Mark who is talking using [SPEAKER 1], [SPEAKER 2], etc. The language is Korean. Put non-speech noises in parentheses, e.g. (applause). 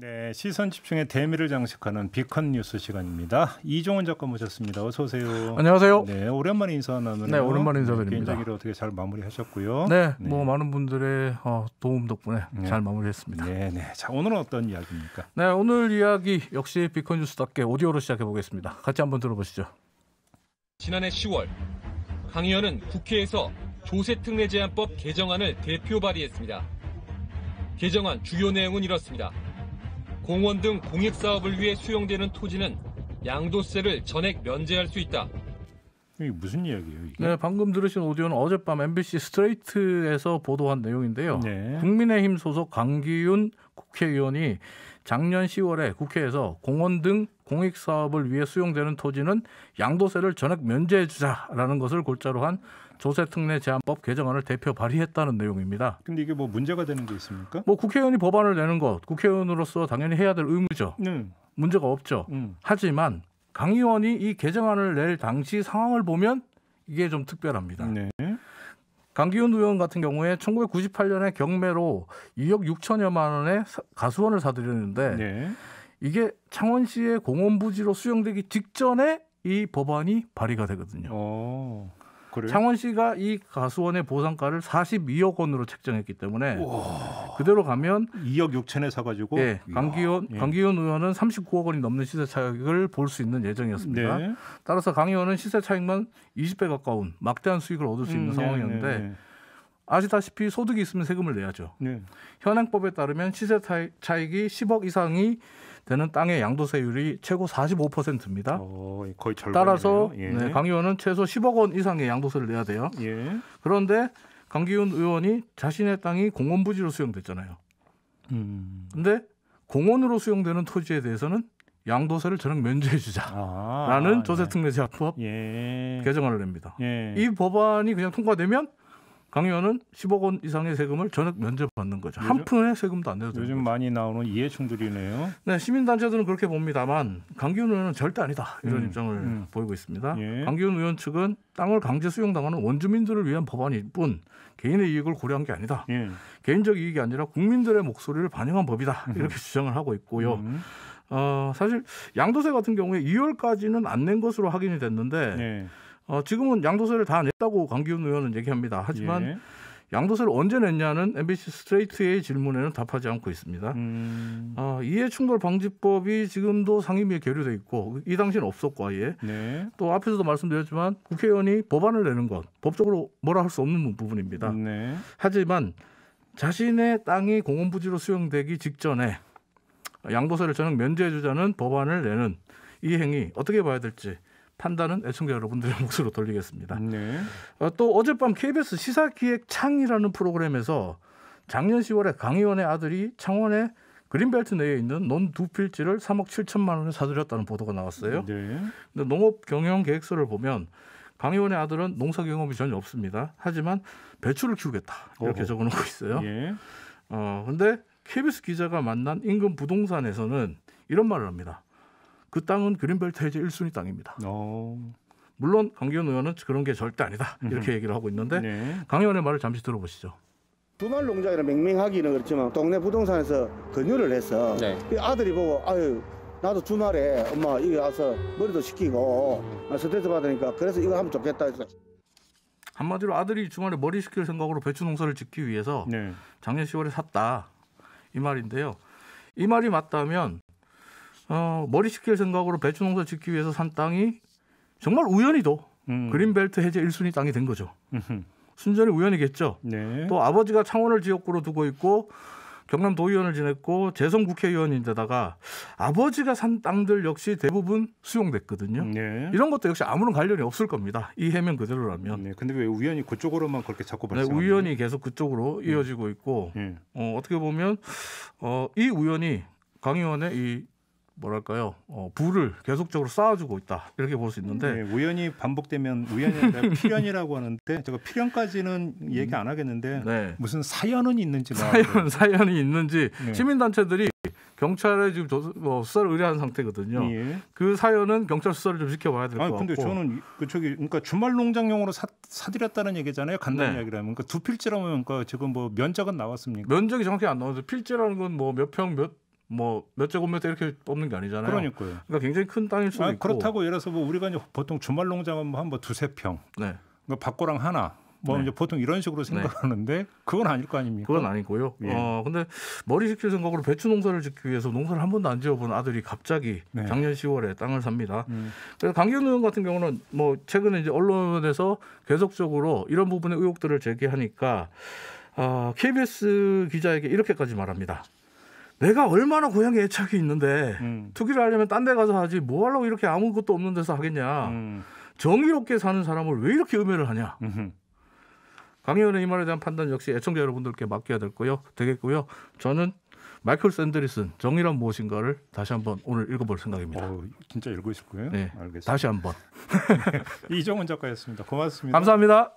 [SPEAKER 1] 네, 시선 집중의 대미를 장식하는 비컨 뉴스 시간입니다. 이종원 작가 모셨습니다. 어서 오세요. 안녕하세요. 네, 오랜만에 인사 나누 네, 오랜만에 인사드립니다. 네, 개인적으로 어떻게 잘 마무리하셨고요. 네, 네. 뭐 많은 분들의 어, 도움 덕분에 네. 잘 마무리했습니다. 네, 네. 자, 오늘은 어떤 이야기입니까? 네, 오늘 이야기 역시 비컨 뉴스답게 오디오로 시작해 보겠습니다. 같이 한번 들어보시죠. 지난해 10월 강 의원은 국회에서 조세특례 제한법 개정안을 대표 발의했습니다. 개정안 주요 내용은 이렇습니다. 공원 등 공익사업을 위해 수용되는 토지는 양도세를 전액 면제할 수 있다. 이게 무슨 이야기예요? 이게? 네, 방금 들으신 오디오는 어젯밤 MBC 스트레이트에서 보도한 내용인데요. 네. 국민의힘 소속 강기윤 국회의원이 작년 10월에 국회에서 공원 등 공익 사업을 위해 수용되는 토지는 양도세를 전액 면제해 주자라는 것을 골자로 한 조세특례 제한법 개정안을 대표 발의했다는 내용입니다. 근데 이게 뭐 문제가 되는 게 있습니까? 뭐 국회의원이 법안을 내는 것, 국회의원으로서 당연히 해야 될 의무죠. 네. 문제가 없죠. 음. 하지만 강 의원이 이 개정안을 낼 당시 상황을 보면 이게 좀 특별합니다. 네. 강기훈 의원 같은 경우에 1998년에 경매로 2억 6천여만 원의 가수원을 사들였는데 네. 이게 창원시의 공원부지로 수용되기 직전에 이 법안이 발의가 되거든요. 오. 어. 그래요? 창원시가 이 가수원의 보상가를 42억 원으로 책정했기 때문에 우와. 그대로 가면 2억 6천에 사가지고 네, 예, 강기원 예. 강기현 의원은 39억 원이 넘는 시세 차익을 볼 수 있는 예정이었습니다. 네. 따라서 강 의원은 시세 차익만 20배 가까운 막대한 수익을 얻을 수 있는 음, 상황이었는데. 네, 네, 네. 아시다시피 소득이 있으면 세금을 내야죠. 네. 현행법에 따르면 시세 차익이 10억 이상이 되는 땅의 양도세율이 최고 45%입니다. 오, 어, 거의 절반 따라서 예. 네, 강 의원은 최소 10억 원 이상의 양도세를 내야 돼요. 예. 그런데 강기훈 의원이 자신의 땅이 공원 부지로 수용됐잖아요. 음. 근데 공원으로 수용되는 토지에 대해서는 양도세를 전액 면제해주자라는 아, 아 네. 조세특례제한법 예. 개정안을 냅니다. 예. 이 법안이 그냥 통과되면 강요는 10억 원 이상의 세금을 전액 면제받는 거죠. 한 푼의 세금도 안 내도 돼는 요즘 거죠. 많이 나오는 이해충돌이네요. 네, 시민단체들은 그렇게 봅니다만 강기훈 의원은 절대 아니다 이런 음, 입장을 음. 보이고 있습니다. 예. 강기훈 의원 측은 땅을 강제 수용당하는 원주민들을 위한 법안일 뿐 개인의 이익을 고려한 게 아니다. 예. 개인적 이익이 아니라 국민들의 목소리를 반영한 법이다 음. 이렇게 주장을 하고 있고요. 음. 어, 사실 양도세 같은 경우에 2월까지는 안 낸 것으로 확인이 됐는데. 예. 어, 지금은 양도세를 다 냈다고 강기훈 의원은 얘기합니다. 하지만 예. 양도세를 언제 냈냐는 MBC 스트레이트의 질문에는 답하지 않고 있습니다. 음. 어, 이해충돌방지법이 지금도 상임위에 계류돼 있고 이 당시는 없었고 아예 네. 또 앞에서도 말씀드렸지만 국회의원이 법안을 내는 건 법적으로 뭐라 할 수 없는 부분입니다. 네. 하지만 자신의 땅이 공원부지로 수용되기 직전에 양도세를 전액 면제해주자는 법안을 내는 이 행위 어떻게 봐야 될지 판단은 애청자 여러분들의 (laughs) 몫으로 돌리겠습니다. 네. 어, 또 어젯밤 KBS 시사기획 창이라는 프로그램에서 작년 10월에 강 의원의 아들이 창원의 그린벨트 내에 있는 논 두 필지를 3억 7천만 원에 사들였다는 보도가 나왔어요. 네. 근데 농업 경영 계획서를 보면 강 의원의 아들은 농사 경험이 전혀 없습니다. 하지만 배추를 키우겠다 이렇게 적어놓고 있어요. 예. 어 근데 KBS 기자가 만난 인근 부동산에서는 이런 말을 합니다. 그 땅은 그린벨트 해제 1순위 땅입니다. 오. 어. 물론 강기훈 의원은 그런 게 절대 아니다 이렇게 얘기를 하고 있는데 네. 강 의원의 말을 잠시 들어보시죠. 두말 농장이라 맹맹하기는 그렇지만 동네 부동산에서 근유를 해서 네. 아들이 보고 아유 나도 주말에 엄마 여기 와서 머리도 식히고 음. 스트레스 받으니까 그래서 이거 하면 좋겠다 해서 한마디로 아들이 주말에 머리 식힐 생각으로 배추 농사를 짓기 위해서 네. 작년 10월에 샀다 이 말인데요. 이 말이 맞다면 어, 머리 식힐 생각으로 배추 농사 짓기 위해서 산 땅이 정말 우연히도 음. 그린벨트 해제 1순위 땅이 된 거죠. 음흠. 순전히 우연이겠죠. 네. 또 아버지가 창원을 지역구로 두고 있고 경남 도의원을 지냈고 재선 국회의원인데다가 아버지가 산 땅들 역시 대부분 수용됐거든요. 네. 이런 것도 역시 아무런 관련이 없을 겁니다. 이 해명 그대로라면. 네. 근데 왜 우연히 그쪽으로만 그렇게 자꾸 발생? 네, 우연히 계속 그쪽으로 네. 이어지고 있고 네. 어, 어떻게 보면 어, 이 우연이 강의원의 이 뭐랄까요 어, 부를 계속적으로 쌓아주고 있다 이렇게 볼 수 있는데 네, 예, 우연이 반복되면 우연이 아니라 (laughs) 필연이라고 하는데 제가 필연까지는 얘기 안 하겠는데 네. 무슨 사연은 있는지 사연 사연이 있는지 네. 시민단체들이 경찰에 지금 조사, 뭐 수사를 의뢰한 상태거든요. 예. 그 사연은 경찰 수사를 좀 지켜봐야 될것 아, 같고. 근데 저는 그 저기 그러니까 주말 농장용으로 사, 사드렸다는 얘기잖아요. 간단히 네. 이야기하면 그러니까 두 필지라면 그러니까 지금 뭐 면적은 나왔습니까? 면적이 정확히 안 나오는데 필지라는 건뭐몇평몇 뭐몇 제곱미터 이렇게 뽑는 게 아니잖아요. 그러니까요. 그러니까 굉장히 큰 땅일 수도 아, 있고. 그렇다고 예를 들어서 뭐 우리가 이제 보통 주말 농장은 뭐한뭐 뭐 두세 평. 네. 그니까 밖고랑 하나. 뭐 네. 이제 보통 이런 식으로 네. 생각하는데 네. 그건 아닐 거 아닙니까? 그건 아니고요. 예. 어 근데 머리 식힐 생각으로 배추 농사를 짓기 위해서 농사를 한 번도 안 지어본 아들이 갑자기 네. 작년 10월에 땅을 삽니다. 음. 그래서 강기훈 의원 같은 경우는 뭐 최근에 이제 언론에서 계속적으로 이런 부분의 의혹들을 제기하니까 어, 아, KBS 기자에게 이렇게까지 말합니다. 내가 얼마나 고향에 애착이 있는데 음. 투기를 하려면 딴 데 가서 하지 뭐 하려고 이렇게 아무것도 없는 데서 하겠냐. 음. 정의롭게 사는 사람을 왜 이렇게 음해를 하냐. 음흠. 강 의원의 이 말에 대한 판단 역시 애청자 여러분들께 맡겨야 될 거요. 되겠고요. 저는 마이클 샌드리슨 정의란 무엇인가를 다시 한번 오늘 읽어볼 생각입니다. 어, 진짜 읽고 있을 거예요. 네. 알겠습니다. 다시 한번. (laughs) 이정훈 작가였습니다. 고맙습니다. 감사합니다.